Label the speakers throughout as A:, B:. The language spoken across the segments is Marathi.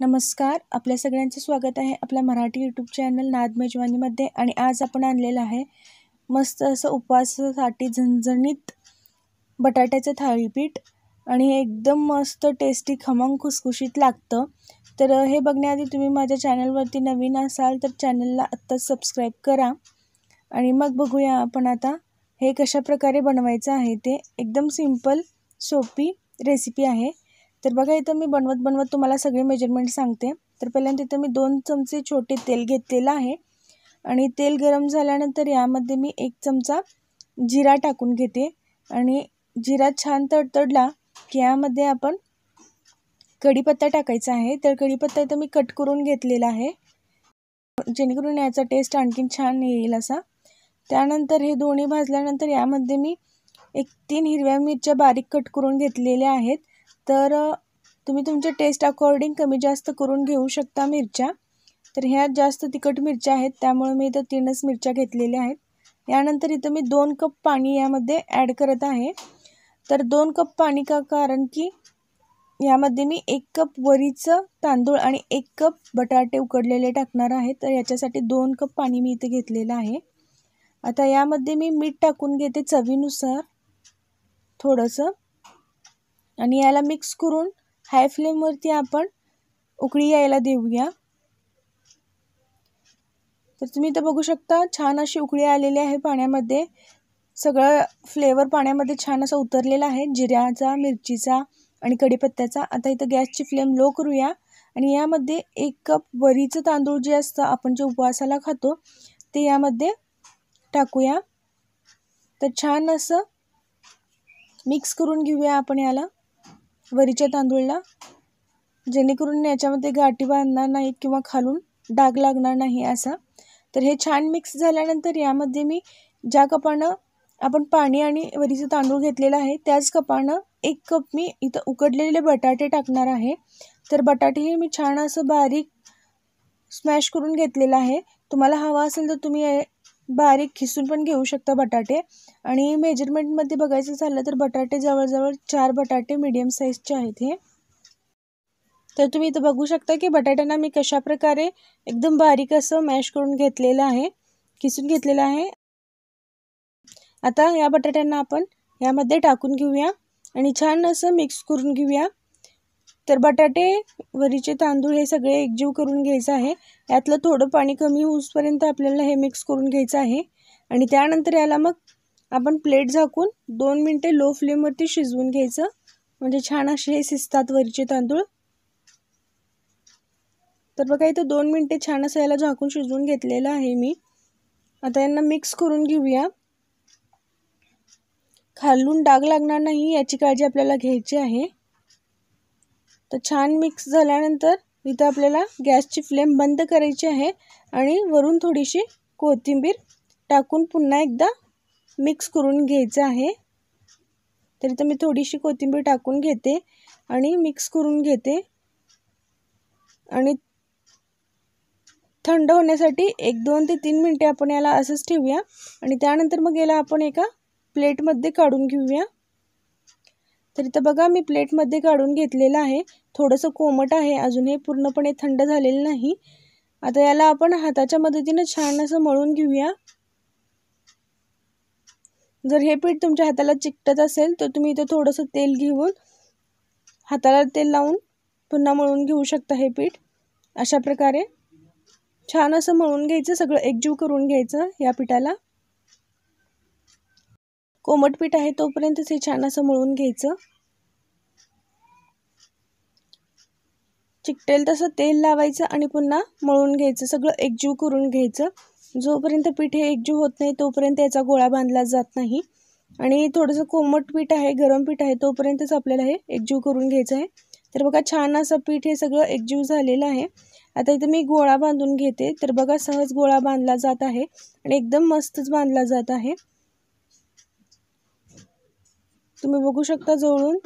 A: नमस्कार आपल्या सगळ्यांचं स्वागत आहे आपल्या मराठी यूट्यूब चॅनल नाद मेजवानीमध्ये आणि आज आपण आणलेलं आहे मस्त असं उपवासासाठी झणझणीत बटाट्याचं थाळीपीठ आणि हे एकदम मस्त टेस्टी खमंग खुसखुशीत लागतं तर हे बघण्याआधी तुम्ही माझ्या चॅनलवरती नवीन असाल तर चॅनलला आत्ताच सबस्क्राईब करा आणि मग बघूया आपण आता हे कशा प्रकारे बनवायचं आहे ते एकदम सिंपल सोपी रेसिपी आहे तर बघा इथं मी बनवत बनवत तुम्हाला सगळे मेजरमेंट सांगते तर पहिल्यांदा इथं मी दोन चमचे छोटे तेल घेतलेलं आहे आणि तेल गरम झाल्यानंतर यामध्ये मी एक चमचा जिरा टाकून घेते आणि जिरा छान तडतडला की यामध्ये आपण कढीपत्ता टाकायचा आहे तर कढीपत्ता इथं मी कट करून घेतलेला आहे जेणेकरून याचा टेस्ट आणखीन छान येईल असा त्यानंतर हे दोन्ही भाजल्यानंतर यामध्ये मी एक तीन हिरव्या मिरच्या बारीक कट करून घेतलेल्या आहेत तर तुम्ही तुमच्या टेस्ट अकॉर्डिंग कमी जास्त करून घेऊ शकता मिरच्या तर ह्या जास्त तिखट मिरच्या आहेत त्यामुळे मी इथं तीनच मिरच्या घेतलेल्या आहेत यानंतर इथं मी दोन कप पाणी यामध्ये ॲड करत आहे तर दोन कप पाणी का कारण की यामध्ये मी एक कप वरीचं तांदूळ आणि एक कप बटाटे उकडलेले टाकणार आहे तर याच्यासाठी दोन कप पाणी मी इथे घेतलेलं आहे आता यामध्ये मी मीठ टाकून घेते चवीनुसार थोडंसं आणि याला मिक्स करून हाय फ्लेमवरती आपण उकळी यायला देऊया तर तुम्ही इथं बघू शकता छान अशी उकळी आलेली आहे पाण्यामध्ये सगळं फ्लेवर पाण्यामध्ये छान असं उतरलेला आहे जिऱ्याचा मिरचीचा आणि कढीपत्त्याचा आता इथं गॅसची फ्लेम लो करूया आणि यामध्ये एक कप वरीचं तांदूळ जे असतं आपण जे उपवासाला खातो ते यामध्ये टाकूया तर छान असं मिक्स करून घेऊया आपण याला वरीच्या तांदूळला जेणेकरून याच्यामध्ये गाठी बांधणार नाही किंवा खालून डाग लागणार नाही असा तर हे छान मिक्स झाल्यानंतर यामध्ये मी ज्या कपानं आपण पाणी आणि वरीचं तांदूळ घेतलेलं आहे त्याच कपानं एक कप मी इथं उकडलेले बटाटे टाकणार आहे तर बटाटे हे मी छान असं बारीक स्मॅश करून घेतलेलं आहे तुम्हाला हवा असेल तर तुम्ही बारीक खिसून पण घेऊ शकता बटाटे आणि मेजरमेंटमध्ये बघायचं झालं तर बटाटे जवळजवळ चार बटाटे मीडियम साईजचे आहेत हे तर तुम्ही इथं बघू शकता की बटाट्यांना मी कशाप्रकारे एकदम बारीक असं मॅश करून घेतलेलं आहे खिसून घेतलेलं आहे आता या बटाट्यांना आपण यामध्ये टाकून घेऊया आणि छान असं मिक्स करून घेऊया तर बटाटे वरीचे तांदूळ हे सगळे एकजीव करून घ्यायचं आहे यातलं थोडं पाणी कमी होऊसपर्यंत आपल्याला हे मिक्स करून घ्यायचं आहे आणि त्यानंतर याला मग आपण प्लेट झाकून दोन मिनटे लो फ्लेमवरती शिजवून घ्यायचं म्हणजे छान असे हे शिजतात वरीचे तांदूळ तर बघा इथं दोन मिनटे छान असं याला झाकून शिजवून घेतलेलं आहे मी आता यांना मिक्स करून घेऊया खालून डाग लागणार नाही याची काळजी आपल्याला घ्यायची आहे तर छान मिक्स झाल्यानंतर इथं आपल्याला गॅसची फ्लेम बंद करायची आहे आणि वरून थोडीशी कोथिंबीर टाकून पुन्हा एकदा मिक्स करून घ्यायचं आहे तर इथं मी थोडीशी कोथिंबीर टाकून घेते आणि मिक्स करून घेते आणि थंड होण्यासाठी एक दोन ते तीन मिनटे आपण याला असंच ठेवूया आणि त्यानंतर मग याला आपण एका प्लेटमध्ये काढून घेऊया तर इथं बघा मी प्लेटमध्ये काढून घेतलेलं आहे थोडंसं कोमट आहे अजून हे पूर्णपणे थंड झालेलं नाही आता याला आपण हाताच्या मदतीनं छान असं मळून घेऊया जर हे पीठ तुमच्या हाताला चिकटत असेल तर तुम्ही इथं थोडंसं तेल घेऊन हाताला तेल लावून पुन्हा मळून घेऊ शकता हे पीठ अशा प्रकारे छान असं मळून घ्यायचं सगळं एकजीव करून घ्यायचं या पिठाला कोमट पीठ आहे तोपर्यंतच हे छान असं मळून घ्यायचं चिकटेल तसं तेल लावायचं आणि पुन्हा मळून घ्यायचं सगळं एकजीव करून घ्यायचं जोपर्यंत पीठ हे एकजीव होत नाही तोपर्यंत याचा गोळा बांधला जात नाही आणि थोडंसं कोमट पीठ आहे गरम पीठ आहे तोपर्यंतच आपल्याला हे एकजीव करून घ्यायचं आहे तर बघा छान असं पीठ हे सगळं एकजीव झालेलं आहे आता इथं मी गोळा बांधून घेते तर बघा सहज गोळा बांधला जात आहे आणि एकदम मस्तच बांधला जात आहे तुम्ही बघू शकता जवळून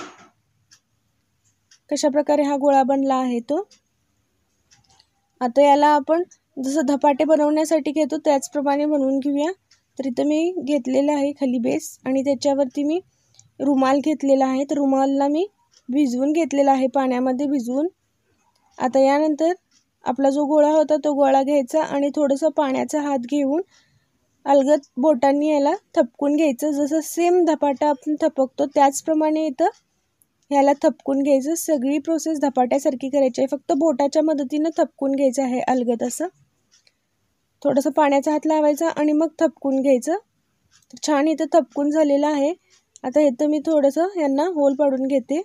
A: कशा प्रकारे हा गोळा बनला आहे तो आता याला आपण जसं धपाटे बनवण्यासाठी घेतो त्याचप्रमाणे बनवून घेऊया तर इथं मी घेतलेलं आहे खाली बेस आणि त्याच्यावरती मी रुमाल घेतलेला आहे तर रुमालला मी भिजवून घेतलेला आहे पाण्यामध्ये भिजवून आता यानंतर आपला जो गोळा होता तो गोळा घ्यायचा आणि थोडंसं पाण्याचा हात घेऊन अलगद बोटांनी याला थपकून घ्यायचं जसं सेम धपाटा आपण थपकतो त्याचप्रमाणे इथं ह्याला थपकून घ्यायचं सगळी प्रोसेस धपाट्यासारखी करायची आहे फक्त बोटाच्या मदतीनं थपकून घ्यायचं आहे अलगद असं थोडंसं पाण्याचा हात लावायचा आणि मग थपकून घ्यायचं छान इथं थपकून झालेलं आहे आता इथं मी थोडंसं यांना होल पाडून घेते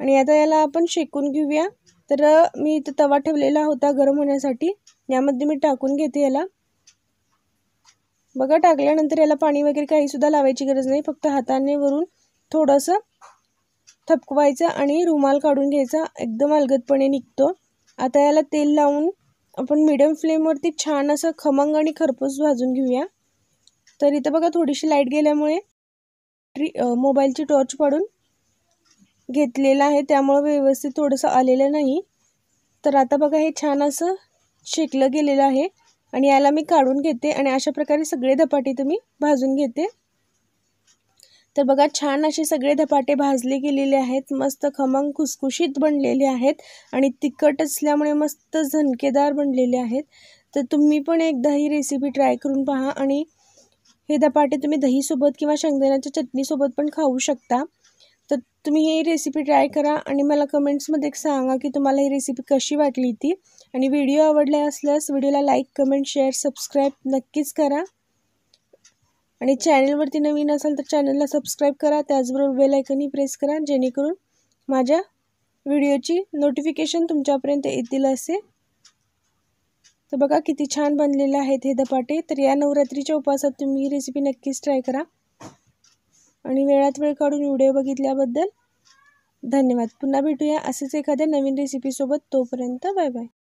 A: आणि आता याला आपण शेकून घेऊया तर मी इथं तवा ठेवलेला होता गरम होण्यासाठी यामध्ये मी टाकून घेते याला बघा टाकल्यानंतर याला पाणी वगैरे काहीसुद्धा लावायची गरज नाही फक्त हाताने वरून थोडंसं थपकवायचा आणि रुमाल काढून घ्यायचा एकदम अलगदपणे निघतो आता याला तेल लावून आपण मिडियम फ्लेमवरती छान असं खमंग आणि खरपूस भाजून घेऊया तर इथं बघा थोडीशी लाईट गेल्यामुळे ट्री मोबाईलची टॉर्च पाडून घेतलेला आहे त्यामुळं व्यवस्थित थोडंसं आलेलं नाही तर आता बघा हे छान असं शेकलं गेलेलं आहे आणि याला मी काढून घेते आणि अशा प्रकारे सगळे धपाटे तुम्ही भाजून घेते तर बघा छान असे सगळे धपाटे भाजले गेलेले आहेत मस्त खमंग खुसखुशीत बनलेले आहेत आणि तिखट असल्यामुळे मस्त झणकेदार बनलेले आहेत तर तुम्ही पण एकदा ही रेसिपी ट्राय करून पहा आणि हे धपाटे तुम्ही दहीसोबत किंवा शेंगदाण्याच्या चटणीसोबत पण खाऊ शकता तर तुम्ही ही रेसिपी ट्राय करा आणि मला कमेंट्समध्ये सांगा की तुम्हाला ही रेसिपी कशी वाटली ती आणि व्हिडिओ आवडले असल्यास व्हिडिओला लाईक कमेंट शेअर सबस्क्राईब नक्कीच करा आणि चॅनलवरती नवीन असाल तर चॅनलला सबस्क्राईब करा त्याचबरोबर बेलायकनही प्रेस करा जेणेकरून माझ्या व्हिडिओची नोटिफिकेशन तुमच्यापर्यंत येतील असे तर बघा किती छान बनलेले आहेत हे धपाटे तर या नवरात्रीच्या उपवासात तुम्ही ही रेसिपी नक्कीच ट्राय करा आणि वेळात वेळ काढून व्हिडिओ बघितल्याबद्दल धन्यवाद पुन्हा भेटूया असेच एखाद्या नवीन रेसिपीसोबत तोपर्यंत बाय बाय